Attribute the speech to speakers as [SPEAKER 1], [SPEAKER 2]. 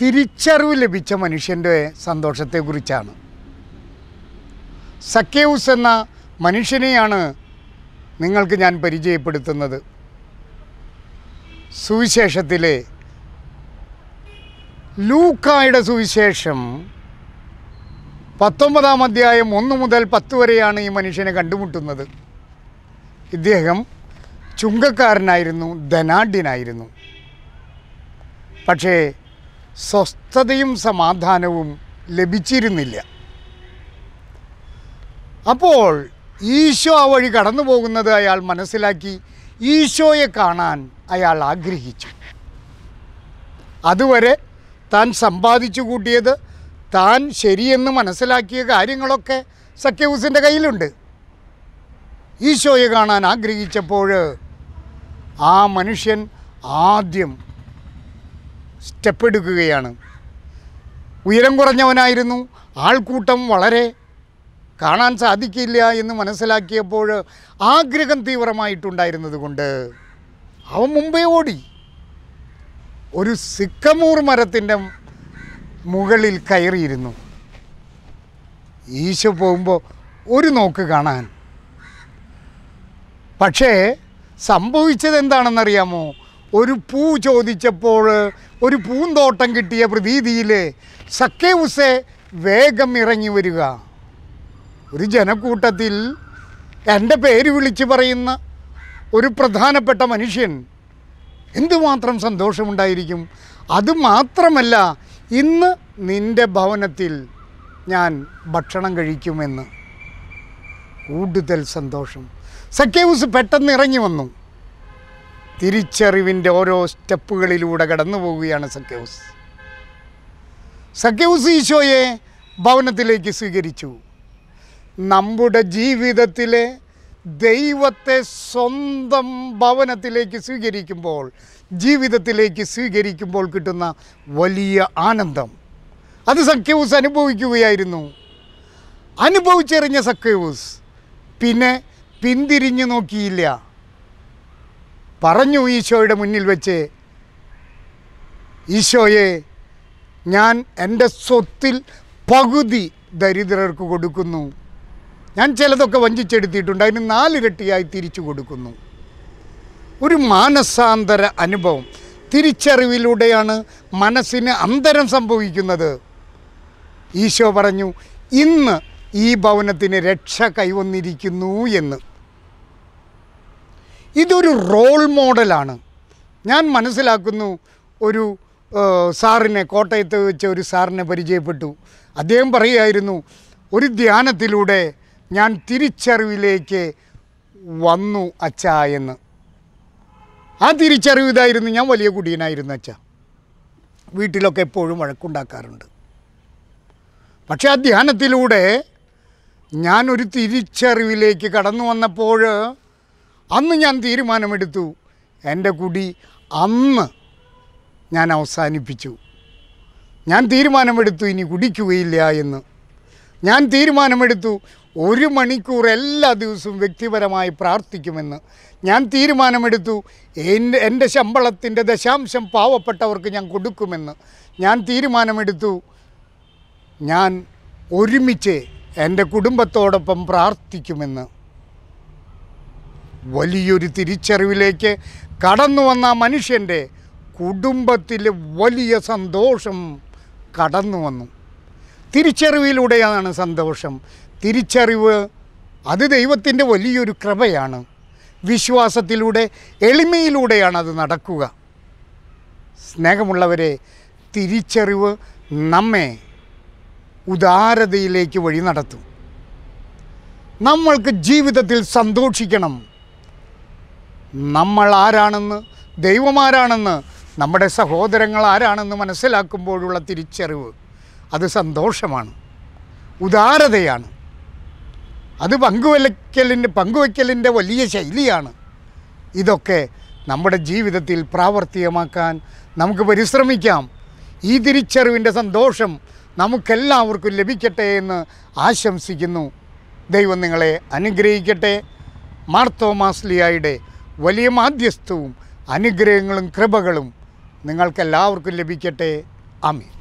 [SPEAKER 1] തിരിച്ചറിവ് ലഭിച്ച മനുഷ്യൻ്റെ സന്തോഷത്തെക്കുറിച്ചാണ് സക്കേവ്സ് എന്ന മനുഷ്യനെയാണ് നിങ്ങൾക്ക് ഞാൻ പരിചയപ്പെടുത്തുന്നത് സുവിശേഷത്തിലെ ലൂക്കായുടെ സുവിശേഷം പത്തൊമ്പതാം അധ്യായം ഒന്ന് മുതൽ പത്ത് വരെയാണ് ഈ മനുഷ്യനെ കണ്ടുമുട്ടുന്നത് ഇദ്ദേഹം ചുങ്കക്കാരനായിരുന്നു ധനാഢ്യനായിരുന്നു പക്ഷേ സ്വസ്ഥതയും സമാധാനവും ലഭിച്ചിരുന്നില്ല അപ്പോൾ ഈശോ ആ വഴി കടന്നു പോകുന്നത് അയാൾ മനസ്സിലാക്കി ഈശോയെ കാണാൻ അയാൾ ആഗ്രഹിച്ചു അതുവരെ താൻ സമ്പാദിച്ചു കൂട്ടിയത് താൻ ശരിയെന്ന് മനസ്സിലാക്കിയ കാര്യങ്ങളൊക്കെ സഖ്യഹൂസിൻ്റെ കയ്യിലുണ്ട് ഈശോയെ കാണാൻ ആഗ്രഹിച്ചപ്പോൾ ആ മനുഷ്യൻ ആദ്യം സ്റ്റെപ്പ് എടുക്കുകയാണ് ഉയരം കുറഞ്ഞവനായിരുന്നു ആൾക്കൂട്ടം വളരെ കാണാൻ സാധിക്കില്ല എന്ന് മനസ്സിലാക്കിയപ്പോൾ ആഗ്രഹം തീവ്രമായിട്ടുണ്ടായിരുന്നത് കൊണ്ട് അവൻ മുമ്പേ ഓടി ഒരു സിക്കമൂർ മരത്തിൻ്റെ മുകളിൽ കയറിയിരുന്നു ഈശോ പോകുമ്പോൾ ഒരു നോക്ക് കാണാൻ പക്ഷേ സംഭവിച്ചത് എന്താണെന്നറിയാമോ ഒരു പൂ ചോദിച്ചപ്പോൾ ഒരു പൂന്തോട്ടം കിട്ടിയ പ്രതീതിയിൽ സക്കേവുസെ വേഗം ഇറങ്ങി വരിക ഒരു ജനക്കൂട്ടത്തിൽ എൻ്റെ പേര് വിളിച്ച് പറയുന്ന ഒരു പ്രധാനപ്പെട്ട മനുഷ്യൻ എന്തുമാത്രം സന്തോഷമുണ്ടായിരിക്കും അതുമാത്രമല്ല ഇന്ന് നിൻ്റെ ഭവനത്തിൽ ഞാൻ ഭക്ഷണം കഴിക്കുമെന്ന് കൂടുതൽ സന്തോഷം സക്കേവുസ് പെട്ടെന്ന് ഇറങ്ങി വന്നു തിരിച്ചറിവിൻ്റെ ഓരോ സ്റ്റെപ്പുകളിലൂടെ കടന്നു പോവുകയാണ് സഖ്യൂസ് സഖ്യൂസ് ഈശോയെ ഭവനത്തിലേക്ക് സ്വീകരിച്ചു നമ്മുടെ ജീവിതത്തിലെ ദൈവത്തെ സ്വന്തം ഭവനത്തിലേക്ക് സ്വീകരിക്കുമ്പോൾ ജീവിതത്തിലേക്ക് സ്വീകരിക്കുമ്പോൾ കിട്ടുന്ന വലിയ ആനന്ദം അത് സഖ്യൂസ് അനുഭവിക്കുകയായിരുന്നു അനുഭവിച്ചെറിഞ്ഞ സഖ്യൂസ് പിന്നെ പിന്തിരിഞ്ഞു നോക്കിയില്ല പറഞ്ഞു ഈശോയുടെ മുന്നിൽ വെച്ച് ഈശോയെ ഞാൻ എൻ്റെ സ്വത്തിൽ പകുതി ദരിദ്രർക്ക് കൊടുക്കുന്നു ഞാൻ ചിലതൊക്കെ വഞ്ചിച്ചെടുത്തിട്ടുണ്ട് അതിന് നാലിരട്ടിയായി തിരിച്ചു കൊടുക്കുന്നു ഒരു മാനസാന്തര അനുഭവം തിരിച്ചറിവിലൂടെയാണ് മനസ്സിന് അന്തരം സംഭവിക്കുന്നത് ഈശോ പറഞ്ഞു ഇന്ന് ഈ ഭവനത്തിന് രക്ഷ കൈവന്നിരിക്കുന്നു എന്ന് ഇതൊരു റോൾ മോഡലാണ് ഞാൻ മനസ്സിലാക്കുന്നു ഒരു സാറിനെ കോട്ടയത്ത് വെച്ച ഒരു സാറിനെ പരിചയപ്പെട്ടു അദ്ദേഹം പറയുമായിരുന്നു ഒരു ധ്യാനത്തിലൂടെ ഞാൻ തിരിച്ചറിവിലേക്ക് വന്നു അച്ഛ എന്ന് ആ തിരിച്ചറിവ് ഇതായിരുന്നു ഞാൻ വലിയ കുടിയനായിരുന്നു അച്ഛ വീട്ടിലൊക്കെ എപ്പോഴും വഴക്കുണ്ടാക്കാറുണ്ട് പക്ഷേ ആ ധ്യാനത്തിലൂടെ ഞാനൊരു തിരിച്ചറിവിലേക്ക് കടന്നു വന്നപ്പോൾ അന്ന് ഞാൻ തീരുമാനമെടുത്തു എൻ്റെ കുടി അന്ന് ഞാൻ അവസാനിപ്പിച്ചു ഞാൻ തീരുമാനമെടുത്തു ഇനി കുടിക്കുകയില്ല എന്ന് ഞാൻ തീരുമാനമെടുത്തു ഒരു മണിക്കൂർ എല്ലാ ദിവസവും വ്യക്തിപരമായി പ്രാർത്ഥിക്കുമെന്ന് ഞാൻ തീരുമാനമെടുത്തു എൻ്റെ എൻ്റെ ശമ്പളത്തിൻ്റെ ദശാംശം പാവപ്പെട്ടവർക്ക് ഞാൻ കൊടുക്കുമെന്ന് ഞാൻ തീരുമാനമെടുത്തു ഞാൻ ഒരുമിച്ച് എൻ്റെ കുടുംബത്തോടൊപ്പം പ്രാർത്ഥിക്കുമെന്ന് വലിയൊരു തിരിച്ചറിവിലേക്ക് കടന്നു വന്ന മനുഷ്യൻ്റെ കുടുംബത്തിൽ വലിയ സന്തോഷം കടന്നു വന്നു തിരിച്ചറിവിലൂടെയാണ് സന്തോഷം തിരിച്ചറിവ് അത് ദൈവത്തിൻ്റെ വലിയൊരു കൃപയാണ് വിശ്വാസത്തിലൂടെ എളിമയിലൂടെയാണ് അത് നടക്കുക സ്നേഹമുള്ളവരെ തിരിച്ചറിവ് നമ്മെ ഉദാരതയിലേക്ക് വഴി നടത്തും നമ്മൾക്ക് ജീവിതത്തിൽ സന്തോഷിക്കണം നമ്മൾ ആരാണെന്ന് ദൈവമാരാണെന്ന് നമ്മുടെ സഹോദരങ്ങൾ ആരാണെന്ന് മനസ്സിലാക്കുമ്പോഴുള്ള തിരിച്ചറിവ് അത് സന്തോഷമാണ് ഉദാരതയാണ് അത് പങ്കുവയ്ക്കലിൻ്റെ പങ്കുവയ്ക്കലിൻ്റെ വലിയ ശൈലിയാണ് ഇതൊക്കെ നമ്മുടെ ജീവിതത്തിൽ പ്രാവർത്തികമാക്കാൻ നമുക്ക് പരിശ്രമിക്കാം ഈ തിരിച്ചറിവിൻ്റെ സന്തോഷം നമുക്കെല്ലാവർക്കും ലഭിക്കട്ടെ എന്ന് ആശംസിക്കുന്നു ദൈവം നിങ്ങളെ അനുഗ്രഹിക്കട്ടെ മാർത്തോമാസ്ലിയായുടെ വലിയ മാധ്യസ്ഥവും അനുഗ്രഹങ്ങളും കൃപകളും നിങ്ങൾക്കെല്ലാവർക്കും ലഭിക്കട്ടെ ആമീൻ